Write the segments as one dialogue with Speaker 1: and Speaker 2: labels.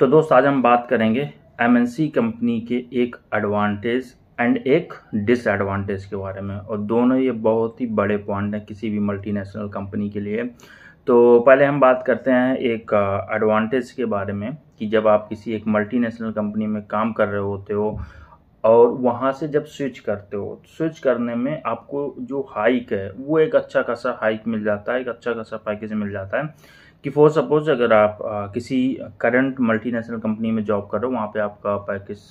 Speaker 1: तो दोस्त आज हम बात करेंगे एमएनसी कंपनी के एक एडवांटेज एंड एक डिसएडवांटेज के बारे में और दोनों ये बहुत ही बड़े पॉइंट हैं किसी भी मल्टीनेशनल कंपनी के लिए तो पहले हम बात करते हैं एक एडवांटेज के बारे में कि जब आप किसी एक मल्टीनेशनल कंपनी में काम कर रहे होते हो और वहाँ से जब स्विच करते हो स्विच करने में आपको जो हाइक है वो एक अच्छा खासा हाइक मिल जाता है एक अच्छा खासा पैकेज मिल जाता है कि फॉर सपोज अगर आप आ, किसी करंट मल्टीनेशनल कंपनी में जॉब कर रहे हो वहाँ पे आपका पैकेज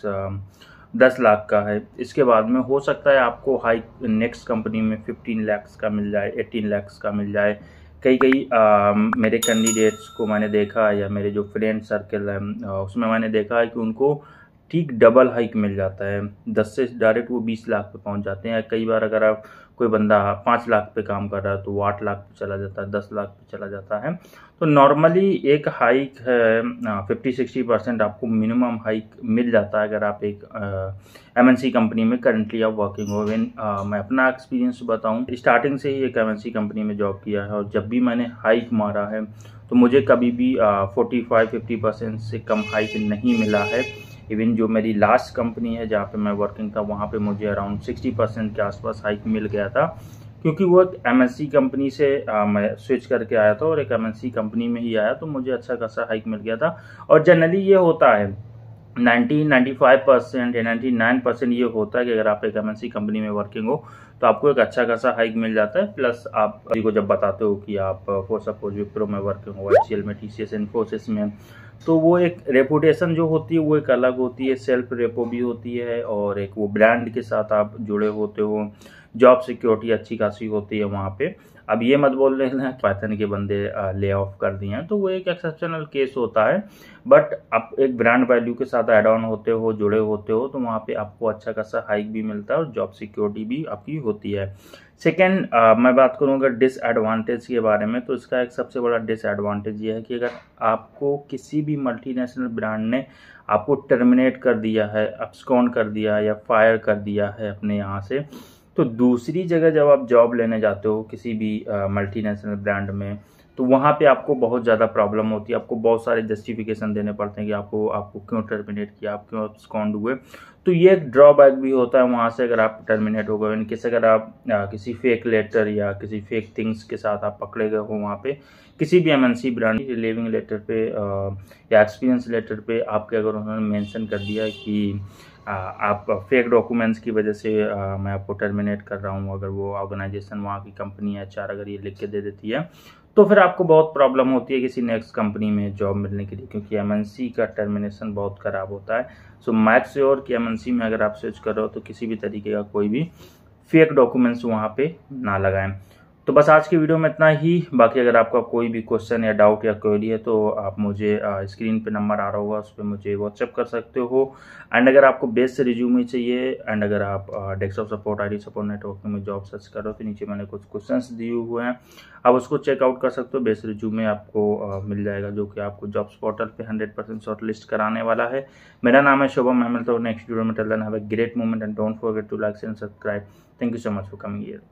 Speaker 1: दस लाख का है इसके बाद में हो सकता है आपको हाई नेक्स्ट कंपनी में फिफ्टीन लैक्स का मिल जाए एटीन लैक्स का मिल जाए कई कई आ, मेरे कैंडिडेट्स को मैंने देखा या मेरे जो फ्रेंड सर्कल है उसमें मैंने देखा है कि उनको ठीक डबल हाइक मिल जाता है दस से डायरेक्ट वो बीस लाख पे पहुंच जाते हैं कई बार अगर आप कोई बंदा पाँच लाख पे काम कर रहा है तो वो आठ लाख पे चला जाता है दस लाख पे चला जाता है तो नॉर्मली एक हाइक है फिफ्टी सिक्सटी परसेंट आपको मिनिमम हाइक मिल जाता है अगर आप एक एम कंपनी में करंटली आप वर्किंग हो इन मैं अपना एक्सपीरियंस बताऊँ स्टार्टिंग से ही एक एम कंपनी में जॉब किया है और जब भी मैंने हाइक मारा है तो मुझे कभी भी फोर्टी फाइव फिफ्टी परसेंट से कम हाइक नहीं मिला है इवन जो मेरी लास्ट कंपनी है जहाँ पे मैं वर्किंग था वहाँ पे मुझे अराउंड 60 परसेंट के आसपास हाइक मिल गया था क्योंकि वो एक एम कंपनी से आ, मैं स्विच करके आया था और एक एम कंपनी में ही आया तो मुझे अच्छा खासा हाइक मिल गया था और जनरली ये होता है नाइन्टी नाइन्टी फाइव परसेंट या नाइन्टी नाइन परसेंट ये होता है कि अगर आप एक एमएनसी कंपनी में वर्किंग हो तो आपको एक अच्छा खासा हाइक मिल जाता है प्लस आप को जब बताते हो कि आप फॉर सपोज विप्रो में वर्किंग हो एच में टी सी एस इन्फोसिस में तो वो एक रेपुटेशन जो होती है वो एक अलग होती है सेल्फ रेपो भी होती है और एक वो ब्रांड के साथ आप जुड़े होते हो जॉब सिक्योरिटी अच्छी खासी होती है वहाँ पे अब ये मत बोल रहे पैथन के बंदे ले ऑफ कर दिए हैं तो वो एक एक्सेप्शनल केस होता है बट आप एक ब्रांड वैल्यू के साथ एड ऑन होते हो जुड़े होते हो तो वहाँ पे आपको अच्छा खासा हाइक भी मिलता है और जॉब सिक्योरिटी भी आपकी होती है सेकेंड मैं बात करूँगा डिसएडवांटेज के बारे में तो इसका एक सबसे बड़ा डिसएडवांटेज ये है कि अगर आपको किसी भी मल्टीनेशनल ब्रांड ने आपको टर्मिनेट कर दिया है अपस्कॉन कर दिया है या फायर कर दिया है अपने यहाँ से तो दूसरी जगह जब आप जॉब लेने जाते हो किसी भी मल्टीनेशनल ब्रांड में तो वहाँ पे आपको बहुत ज़्यादा प्रॉब्लम होती है आपको बहुत सारे जस्टिफिकेशन देने पड़ते हैं कि आपको आपको क्यों टर्मिनेट किया आप क्यों स्कॉन्ड हुए तो ये एक ड्रॉबैक भी होता है वहाँ से अगर आप टर्मिनेट हो गए इनकेस अगर आप आ, किसी फेक लेटर या किसी फेक थिंग्स के साथ आप पकड़े गए हो वहाँ पे किसी भी एमएनसी ब्रांड रिलेविंग लेटर पे आ, या एक्सपीरियंस लेटर पे आपके अगर उन्होंने मेंशन कर दिया कि आ, आप फेक डॉक्यूमेंट्स की वजह से मैं आपको टर्मिनेट कर रहा हूँ अगर वो ऑर्गेनाइजेशन वहाँ की कंपनी या चार अगर ये लिख के दे देती है तो फिर आपको बहुत प्रॉब्लम होती है किसी नेक्स्ट कंपनी में जॉब मिलने के लिए क्योंकि एम का टर्मिनेशन बहुत ख़राब होता है सो मैक श्योर कि एम में अगर आप सर्च कर रहे हो तो किसी भी तरीके का कोई भी फेक डॉक्यूमेंट्स वहाँ पे ना लगाएं तो बस आज की वीडियो में इतना ही बाकी अगर आपका कोई भी क्वेश्चन या डाउट या क्वेरी है तो आप मुझे स्क्रीन पे नंबर आ रहा होगा उस पर मुझे व्हाट्सअप कर सकते हो एंड अगर आपको बेस्ट रिज्यूम ही चाहिए एंड अगर आप desktop support I support network में जॉब सर्च कर रहे हो तो नीचे मैंने कुछ क्वेश्चन दिए हुए हैं आप उसको चेकआउट कर सकते हो बेस्ट रिज्यूम में आपको मिल जाएगा जो कि आपको जॉब्स पोर्टल पर हंड्रेड परसेंट शॉर्ट लिस्ट कराने वाला है मेरा नाम है शुभम अहमद तो नेक्स्ट वीडियो में टल है great moment and don't forget to like and subscribe thank you so much for coming year